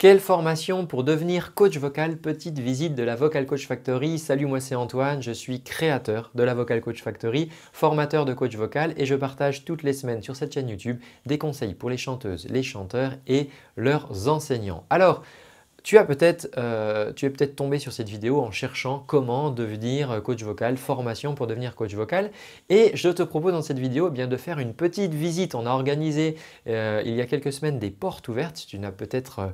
Quelle formation pour devenir coach vocal Petite visite de la Vocal Coach Factory. Salut, moi c'est Antoine, je suis créateur de la Vocal Coach Factory, formateur de coach vocal et je partage toutes les semaines sur cette chaîne YouTube des conseils pour les chanteuses, les chanteurs et leurs enseignants. Alors, tu, as peut-être, euh, es peut-être tombé sur cette vidéo en cherchant comment devenir euh, coach vocal, formation pour devenir coach vocal. Et je te propose dans cette vidéo eh bien, de faire une petite visite. On a organisé euh, il y a quelques semaines des portes ouvertes. Tu n'as peut-être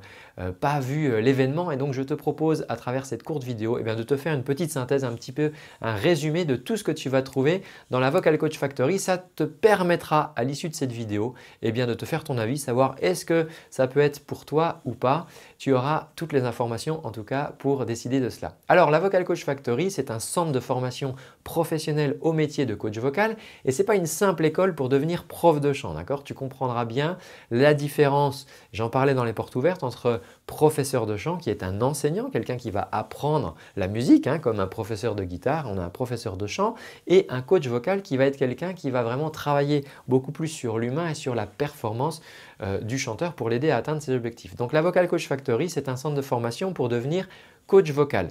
pas vu l'événement. Et donc je te propose à travers cette courte vidéo eh bien, de te faire une petite synthèse, un petit peu un résumé de tout ce que tu vas trouver dans la Vocal Coach Factory. Ça te permettra à l'issue de cette vidéo eh bien, de te faire ton avis, savoir est-ce que ça peut être pour toi ou pas. Tu auras toutes les informations en tout cas pour décider de cela. Alors la Vocal Coach Factory, c'est un centre de formation professionnel au métier de coach vocal et c'est pas une simple école pour devenir prof de chant, d'accord Tu comprendras bien la différence, j'en parlais dans les portes ouvertes, entre professeur de chant qui est un enseignant, quelqu'un qui va apprendre la musique, hein, comme un professeur de guitare, on a un professeur de chant, et un coach vocal qui va être quelqu'un qui va vraiment travailler beaucoup plus sur l'humain et sur la performance euh, du chanteur pour l'aider à atteindre ses objectifs. Donc la Vocal Coach Factory, c'est un centre de formation pour devenir coach vocal.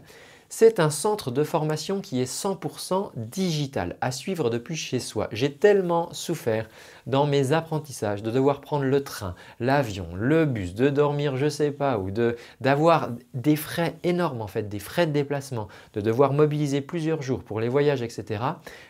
C'est un centre de formation qui est 100% digital, à suivre depuis chez soi. J'ai tellement souffert dans mes apprentissages, de devoir prendre le train, l'avion, le bus, de dormir je sais pas ou d'avoir des frais énormes en fait, des frais de déplacement, de devoir mobiliser plusieurs jours pour les voyages, etc.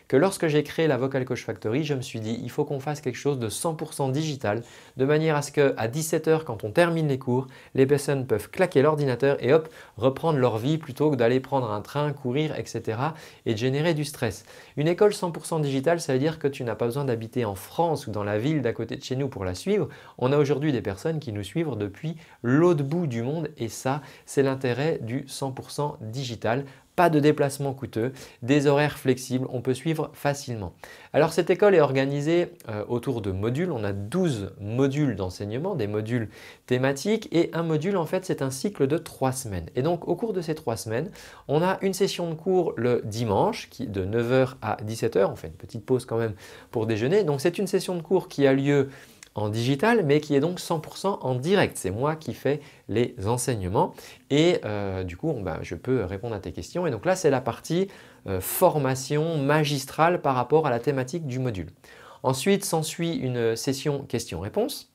que lorsque j'ai créé la Vocal Coach Factory, je me suis dit il faut qu'on fasse quelque chose de 100% digital de manière à ce qu'à 17h quand on termine les cours, les personnes peuvent claquer l'ordinateur et hop, reprendre leur vie plutôt que d'aller prendre un train, courir, etc. et de générer du stress. Une école 100% digitale, ça veut dire que tu n'as pas besoin d'habiter en France ou dans la ville d'à côté de chez nous pour la suivre, on a aujourd'hui des personnes qui nous suivent depuis l'autre bout du monde et ça, c'est l'intérêt du 100% digital pas de déplacement coûteux, des horaires flexibles, on peut suivre facilement. Alors cette école est organisée euh, autour de modules, on a 12 modules d'enseignement, des modules thématiques et un module en fait c'est un cycle de trois semaines. Et donc au cours de ces trois semaines, on a une session de cours le dimanche qui de 9h à 17h, on fait une petite pause quand même pour déjeuner. Donc c'est une session de cours qui a lieu en digital, mais qui est donc 100% en direct. C'est moi qui fais les enseignements et euh, du coup, bah, je peux répondre à tes questions. Et donc là, c'est la partie euh, formation magistrale par rapport à la thématique du module. Ensuite, s'ensuit une session questions-réponses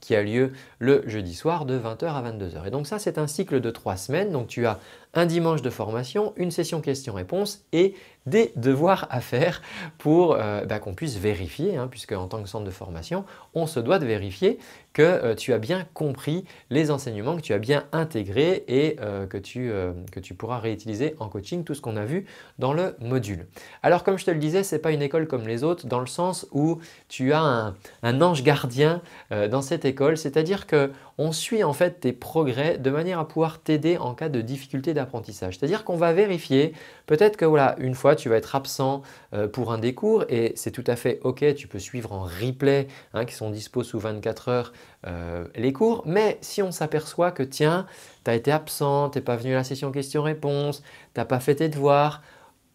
qui a lieu le jeudi soir de 20h à 22h. Et donc ça, c'est un cycle de trois semaines. Donc tu as un dimanche de formation, une session questions-réponses et des devoirs à faire pour euh, bah, qu'on puisse vérifier, hein, puisque en tant que centre de formation, on se doit de vérifier que euh, tu as bien compris les enseignements, que tu as bien intégré et euh, que, tu, que, tu, pourras réutiliser en coaching tout ce qu'on a vu dans le module. Alors comme je te le disais, ce n'est pas une école comme les autres dans le sens où tu as un, un ange gardien dans cette école, c'est-à-dire qu'on suit en fait tes progrès de manière à pouvoir t'aider en cas de difficulté d'apprentissage c'est-à-dire qu'on va vérifier, peut-être que voilà, une fois tu vas être absent euh, pour un des cours et c'est tout à fait ok, tu peux suivre en replay, hein, qui sont dispo sous 24 heures euh, les cours, mais si on s'aperçoit que tiens, tu as été absent, tu n'es pas venu à la session questions-réponses, tu n'as pas fait tes devoirs,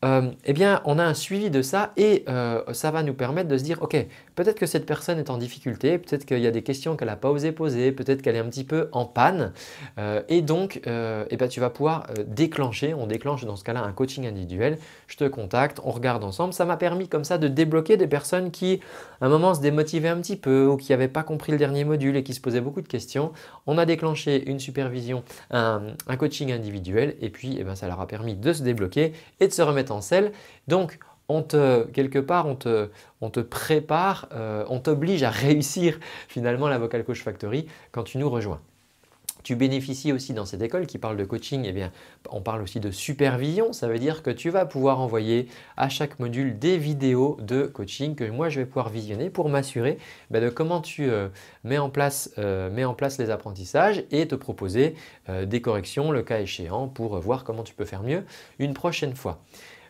euh, eh bien, on a un suivi de ça et ça va nous permettre de se dire, OK, Peut-être que cette personne est en difficulté, peut-être qu'il y a des questions qu'elle n'a pas osé poser, peut-être qu'elle est un petit peu en panne. Euh, et donc, et euh, eh ben, tu vas pouvoir euh, déclencher, on déclenche dans ce cas-là un coaching individuel, je te contacte, on regarde ensemble. Ça m'a permis comme ça de débloquer des personnes qui, à un moment, se démotivaient un petit peu ou qui n'avaient pas compris le dernier module et qui se posaient beaucoup de questions. On a déclenché une supervision, un, coaching individuel, et puis et eh ben, ça leur a permis de se débloquer et de se remettre en selle. Donc, te, quelque part, on te, on te prépare, euh, on t'oblige à réussir finalement la Vocal Coach Factory quand tu nous rejoins. Tu bénéficies aussi dans cette école qui parle de coaching, eh bien, on parle aussi de supervision. Ça veut dire que tu vas pouvoir envoyer à chaque module des vidéos de coaching que moi je vais pouvoir visionner pour m'assurer bah, de comment tu euh, euh, mets, en place, les apprentissages et te proposer des corrections le cas échéant pour voir comment tu peux faire mieux une prochaine fois.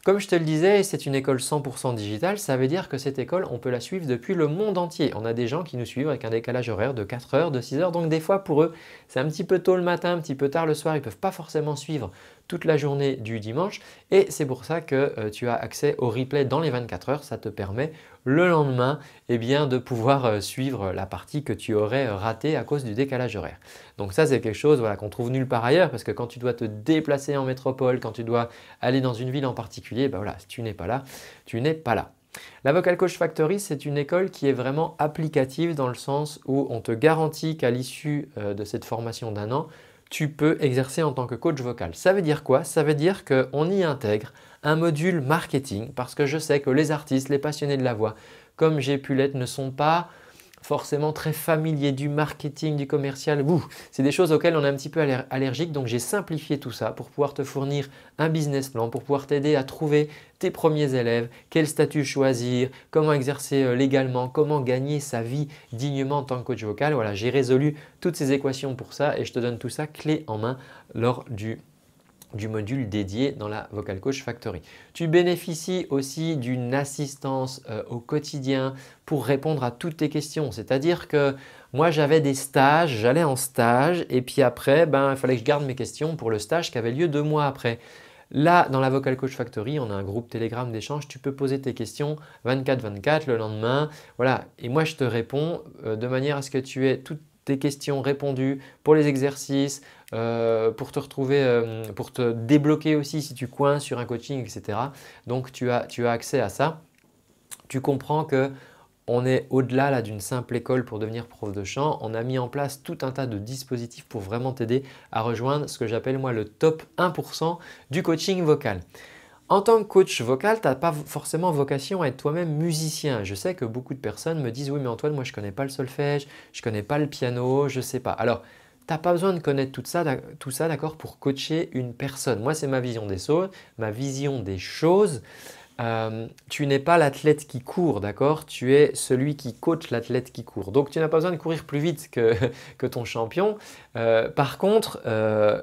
Comme je te le disais, c'est une école 100% digitale, ça veut dire que cette école, on peut la suivre depuis le monde entier. On a des gens qui nous suivent avec un décalage horaire de 4 heures, de 6 heures, donc des fois pour eux, c'est un petit peu tôt le matin, un petit peu tard le soir, ils ne peuvent pas forcément suivre toute la journée du dimanche et c'est pour ça que euh, tu as accès au replay dans les 24 heures. Ça te permet le lendemain eh bien, de pouvoir euh, suivre la partie que tu aurais ratée à cause du décalage horaire. Donc ça c'est quelque chose voilà, qu'on trouve nulle part ailleurs parce que quand tu dois te déplacer en métropole, quand tu dois aller dans une ville en particulier, ben voilà, si tu n'es pas là, tu n'es pas là. La Vocal Coach Factory, c'est une école qui est vraiment applicative dans le sens où on te garantit qu'à l'issue euh, de cette formation d'un an, tu peux exercer en tant que coach vocal. Ça veut dire quoi Ça veut dire qu'on y intègre un module marketing parce que je sais que les artistes, les passionnés de la voix, comme j'ai pu l'être, ne sont pas forcément très familier du marketing, du commercial. C'est des choses auxquelles on est un petit peu allergique, donc j'ai simplifié tout ça pour pouvoir te fournir un business plan, pour pouvoir t'aider à trouver tes premiers élèves, quel statut choisir, comment exercer euh, légalement, comment gagner sa vie dignement en tant que coach vocal. Voilà, j'ai résolu toutes ces équations pour ça et je te donne tout ça clé en main lors du du module dédié dans la Vocal Coach Factory. Tu bénéficies aussi d'une assistance euh, au quotidien pour répondre à toutes tes questions. C'est-à-dire que moi, j'avais des stages, j'allais en stage, et puis après, ben, il fallait que je garde mes questions pour le stage qui avait lieu deux mois après. Là, dans la Vocal Coach Factory, on a un groupe Telegram d'échange. Tu peux poser tes questions 24-24 le lendemain. Voilà. Et moi, je te réponds euh, de manière à ce que tu aies toutes tes questions répondues pour les exercices, euh, pour te retrouver, euh, pour te débloquer aussi si tu coins sur un coaching, etc. Donc tu as, accès à ça. Tu comprends que on est au-delà d'une simple école pour devenir prof de chant. On a mis en place tout un tas de dispositifs pour vraiment t'aider à rejoindre ce que j'appelle moi le top 1% du coaching vocal. En tant que coach vocal, tu n'as pas forcément vocation à être toi-même musicien. Je sais que beaucoup de personnes me disent oui mais Antoine, moi je ne connais pas le solfège, je ne connais pas le piano, je ne sais pas. Alors, T'as pas besoin de connaître tout ça, tout ça d'accord, pour coacher une personne. Moi, c'est ma vision des sauts, ma vision des choses. Euh, tu n'es pas l'athlète qui court, d'accord Tu es celui qui coach l'athlète qui court. Donc, tu n'as pas besoin de courir plus vite que, ton champion. Euh, par contre, euh,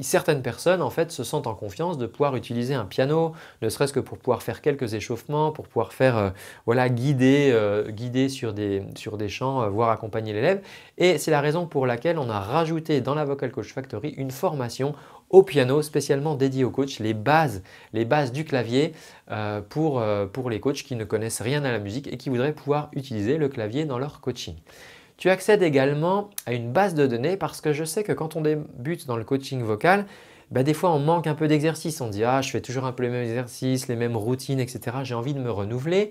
certaines personnes en fait se sentent en confiance de pouvoir utiliser un piano, ne serait-ce que pour pouvoir faire quelques échauffements, pour pouvoir faire euh, voilà guider, euh, guider sur des, sur chants, euh, voire accompagner l'élève. Et c'est la raison pour laquelle on a rajouté dans la Vocal Coach Factory une formation au piano spécialement dédiée aux coachs, les bases, les bases du clavier pour, pour les coachs qui ne connaissent rien à la musique et qui voudraient pouvoir utiliser le clavier dans leur coaching. Tu accèdes également à une base de données parce que je sais que quand on débute dans le coaching vocal, bah, des fois on manque un peu d'exercice. On dit ah je fais toujours un peu les mêmes exercices, les mêmes routines, etc. J'ai envie de me renouveler.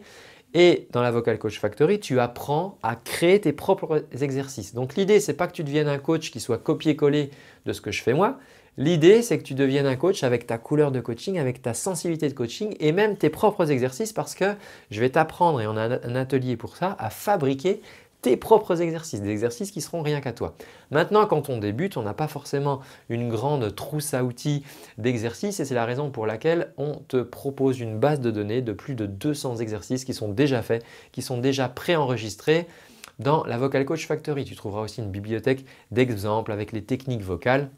Et dans la Vocal Coach Factory, tu apprends à créer tes propres exercices. Donc l'idée, c'est pas que tu deviennes un coach qui soit copié-collé de ce que je fais moi. L'idée, c'est que tu deviennes un coach avec ta couleur de coaching, avec ta sensibilité de coaching et même tes propres exercices parce que je vais t'apprendre, et on a un atelier pour ça, à fabriquer tes propres exercices, des exercices qui seront rien qu'à toi. Maintenant, quand on débute, on n'a pas forcément une grande trousse à outils d'exercices et c'est la raison pour laquelle on te propose une base de données de plus de 200 exercices qui sont déjà faits, qui sont déjà préenregistrés dans la Vocal Coach Factory. Tu trouveras aussi une bibliothèque d'exemples avec les techniques vocales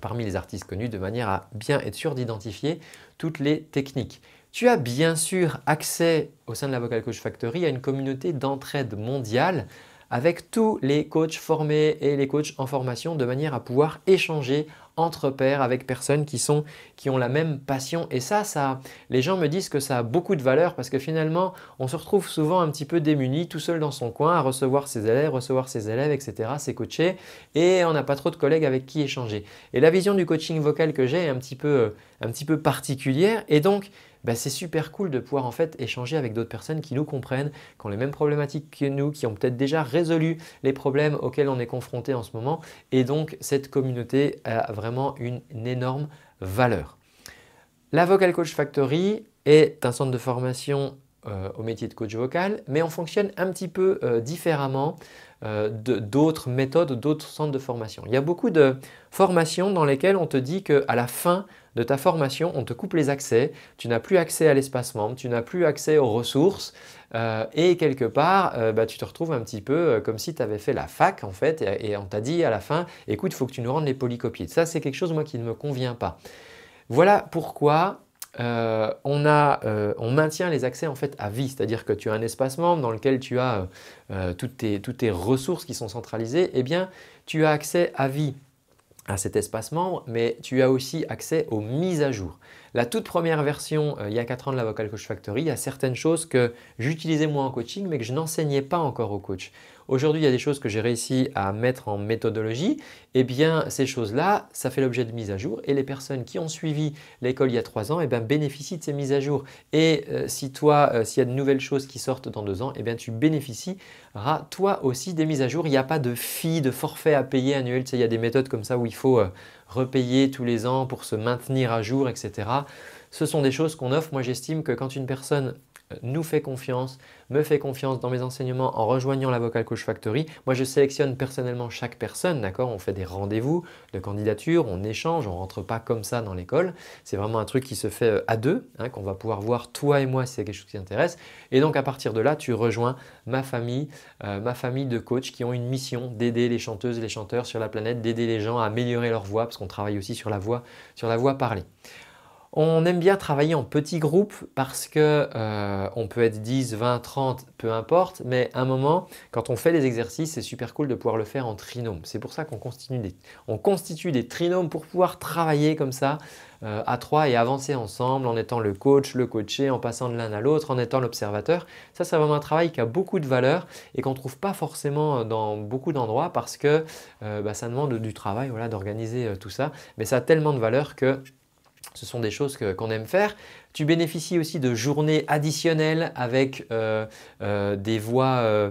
parmi les artistes connus de manière à bien être sûr d'identifier toutes les techniques. Tu as bien sûr accès au sein de la Vocal Coach Factory à une communauté d'entraide mondiale avec tous les coachs formés et les coachs en formation de manière à pouvoir échanger entre pairs avec personnes qui, sont, ont la même passion et ça ça les gens me disent que ça a beaucoup de valeur parce que finalement on se retrouve souvent un petit peu démuni tout seul dans son coin à recevoir ses élèves recevoir ses élèves etc ses coachés et on n'a pas trop de collègues avec qui échanger et la vision du coaching vocal que j'ai est un petit peu euh, un petit peu particulière et donc bah, c'est super cool de pouvoir en fait échanger avec d'autres personnes qui nous comprennent, qui ont les mêmes problématiques que nous, qui ont peut-être déjà résolu les problèmes auxquels on est confronté en ce moment. Et donc cette communauté a vraiment une, énorme valeur. La Vocal Coach Factory est un centre de formation euh, au métier de coach vocal, mais on fonctionne un petit peu euh, différemment. Euh, d'autres méthodes, d'autres centres de formation. Il y a beaucoup de formations dans lesquelles on te dit qu'à la fin de ta formation, on te coupe les accès, tu n'as plus accès à l'espace membre, tu n'as plus accès aux ressources, euh, et quelque part, euh, bah, tu te retrouves un petit peu comme si tu avais fait la fac, en fait, et, et on t'a dit à la fin, écoute, il faut que tu nous rendes les polycopies. Ça, c'est quelque chose, moi, qui ne me convient pas. Voilà pourquoi euh, on, a, euh, on, maintient les accès en fait à vie, c'est-à-dire que tu as un espace membre dans lequel tu as euh, toutes, tes, toutes, tes, ressources qui sont centralisées, eh bien tu as accès à vie à cet espace membre, mais tu as aussi accès aux mises à jour. La toute première version, euh, il y a 4 ans de la Vocal Coach Factory, il y a certaines choses que j'utilisais moi en coaching, mais que je n'enseignais pas encore au coach. Aujourd'hui, il y a des choses que j'ai réussi à mettre en méthodologie. Eh bien, ces choses-là, ça fait l'objet de mises à jour. Et les personnes qui ont suivi l'école il y a trois ans, eh bien, bénéficient de ces mises à jour. Et euh, si toi, euh, s'il y a de nouvelles choses qui sortent dans deux ans, eh bien, tu bénéficieras toi aussi des mises à jour. Il n'y a pas de fee, de forfait à payer annuel. Tu il y a des méthodes comme ça où il faut repayer tous les ans pour se maintenir à jour, etc. Ce sont des choses qu'on offre. Moi, j'estime que quand une personne nous fait confiance, me fait confiance dans mes enseignements en rejoignant la Vocal Coach Factory. Moi, je sélectionne personnellement chaque personne, d'accord On fait des rendez-vous de candidature, on échange, on rentre pas comme ça dans l'école. C'est vraiment un truc qui se fait euh, à deux, hein, qu'on va pouvoir voir toi et moi si c'est quelque chose qui t'intéresse. Et donc, à partir de là, tu rejoins ma famille, euh, ma famille de coachs qui ont une mission d'aider les chanteuses et les chanteurs sur la planète, d'aider les gens à améliorer leur voix, parce qu'on travaille aussi sur la voix, sur la voix parlée. On aime bien travailler en petits groupes parce que euh, on peut être 10, 20, 30, peu importe, mais à un moment, quand on fait les exercices, c'est super cool de pouvoir le faire en trinôme. C'est pour ça qu'on des, on constitue des trinômes pour pouvoir travailler comme ça euh, à trois et avancer ensemble en étant le coach, le coaché, en passant de l'un à l'autre, en étant l'observateur. Ça, c'est vraiment un travail qui a beaucoup de valeur et qu'on ne trouve pas forcément euh, dans beaucoup d'endroits parce que bah, ça demande du travail d'organiser tout ça, mais ça a tellement de valeur que ce sont des choses qu'on aime faire. Tu bénéficies aussi de journées additionnelles avec euh, euh, des voix euh,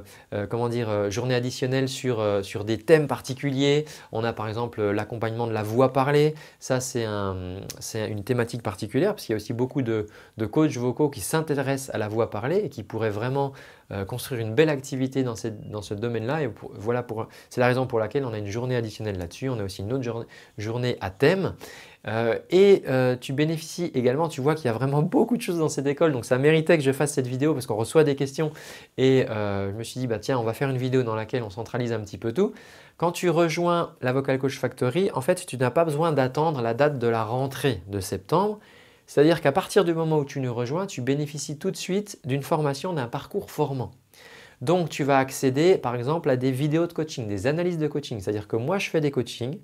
comment dire, journées additionnelles sur, des thèmes particuliers. On a par exemple l'accompagnement de la voix parlée. Ça, c'est une thématique particulière parce qu'il y a aussi beaucoup de, coachs vocaux qui s'intéressent à la voix parlée et qui pourraient vraiment construire une belle activité dans, ce domaine-là. c'est la raison pour laquelle on a une journée additionnelle là-dessus. On a aussi une autre journée à thème. Euh, et euh, tu bénéficies également, tu vois qu'il y a vraiment beaucoup de choses dans cette école, donc ça méritait que je fasse cette vidéo parce qu'on reçoit des questions et euh, je me suis dit, bah tiens, on va faire une vidéo dans laquelle on centralise un petit peu tout. Quand tu rejoins la Vocal Coach Factory, en fait, tu n'as pas besoin d'attendre la date de la rentrée de septembre. C'est-à-dire qu'à partir du moment où tu nous rejoins, tu bénéficies tout de suite d'une formation, d'un parcours formant. Donc, tu vas accéder, par exemple, à des vidéos de coaching, des analyses de coaching. C'est-à-dire que moi, je fais des coachings,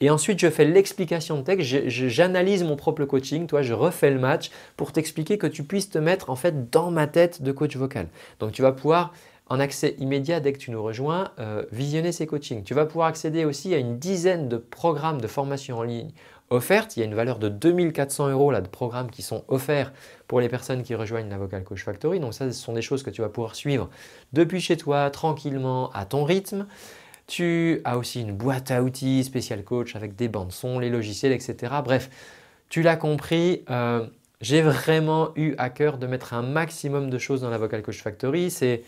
et ensuite, je fais l'explication de texte, j'analyse mon propre coaching, toi, je refais le match pour t'expliquer que tu puisses te mettre en fait dans ma tête de coach vocal. Donc, tu vas pouvoir en accès immédiat dès que tu nous rejoins, euh, visionner ces coachings. Tu vas pouvoir accéder aussi à une dizaine de programmes de formation en ligne offertes. Il y a une valeur de 2400 euros de programmes qui sont offerts pour les personnes qui rejoignent la Vocal Coach Factory. Donc ça, ce sont des choses que tu vas pouvoir suivre depuis chez toi, tranquillement, à ton rythme. Tu as aussi une boîte à outils spécial coach avec des bandes son, les logiciels, etc. Bref, tu l'as compris. Euh, j'ai vraiment eu à cœur de mettre un maximum de choses dans la Vocal Coach Factory. C'est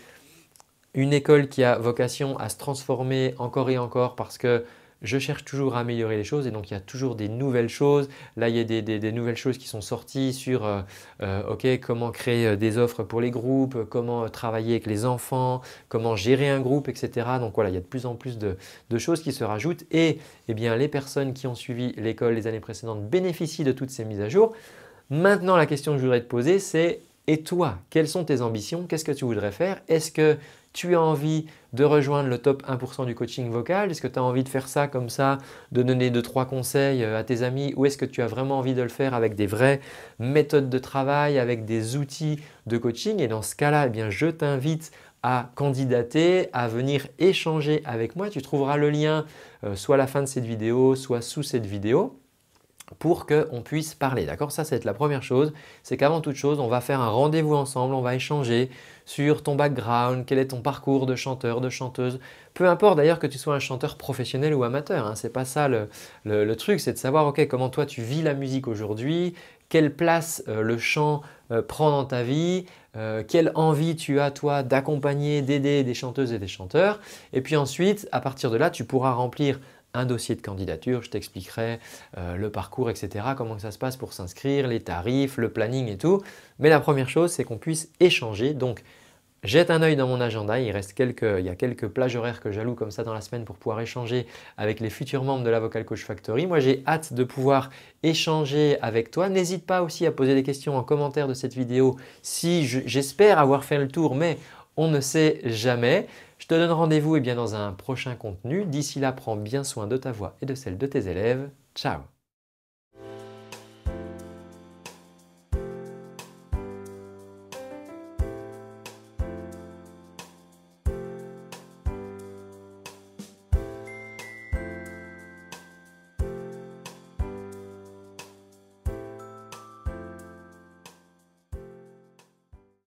une école qui a vocation à se transformer encore et encore parce que je cherche toujours à améliorer les choses et donc il y a toujours des nouvelles choses. Là, il y a des, nouvelles choses qui sont sorties sur euh, euh, comment créer euh, des offres pour les groupes, comment travailler avec les enfants, comment gérer un groupe, etc. Donc voilà, il y a de plus en plus de, choses qui se rajoutent et eh bien, les personnes qui ont suivi l'école les années précédentes bénéficient de toutes ces mises à jour. Maintenant, la question que je voudrais te poser, c'est et toi, quelles sont tes ambitions Qu'est-ce que tu voudrais faire Est-ce que tu as envie de rejoindre le top 1% du coaching vocal Est-ce que tu as envie de faire ça comme ça, de donner 2 trois conseils euh, à tes amis Ou est-ce que tu as vraiment envie de le faire avec des vraies méthodes de travail, avec des outils de coaching Et dans ce cas-là, eh je t'invite à candidater, à venir échanger avec moi. Tu trouveras le lien euh, soit à la fin de cette vidéo, soit sous cette vidéo pour qu'on puisse parler. D'accord Ça, c'est la première chose. C'est qu'avant toute chose, on va faire un rendez-vous ensemble, on va échanger sur ton background, quel est ton parcours de chanteur, de chanteuse. Peu importe d'ailleurs que tu sois un chanteur professionnel ou amateur, hein, c'est pas ça le, truc, c'est de savoir, ok, comment toi tu vis la musique aujourd'hui, quelle place euh, le chant euh, prend dans ta vie, euh, quelle envie tu as toi d'accompagner, d'aider des chanteuses et des chanteurs. Et puis ensuite, à partir de là, tu pourras remplir un dossier de candidature, je t'expliquerai euh, le parcours, etc., comment ça se passe pour s'inscrire, les tarifs, le planning et tout. Mais la première chose, c'est qu'on puisse échanger. Donc, jette un œil dans mon agenda, il, reste quelques, il y a quelques plages horaires que j'alloue comme ça dans la semaine pour pouvoir échanger avec les futurs membres de la Vocal Coach Factory. Moi, j'ai hâte de pouvoir échanger avec toi. N'hésite pas aussi à poser des questions en commentaire de cette vidéo si j'espère avoir fait le tour, mais on ne sait jamais. Je te donne rendez-vous et eh bien, dans un prochain contenu. D'ici là, prends bien soin de ta voix et de celle de tes élèves. Ciao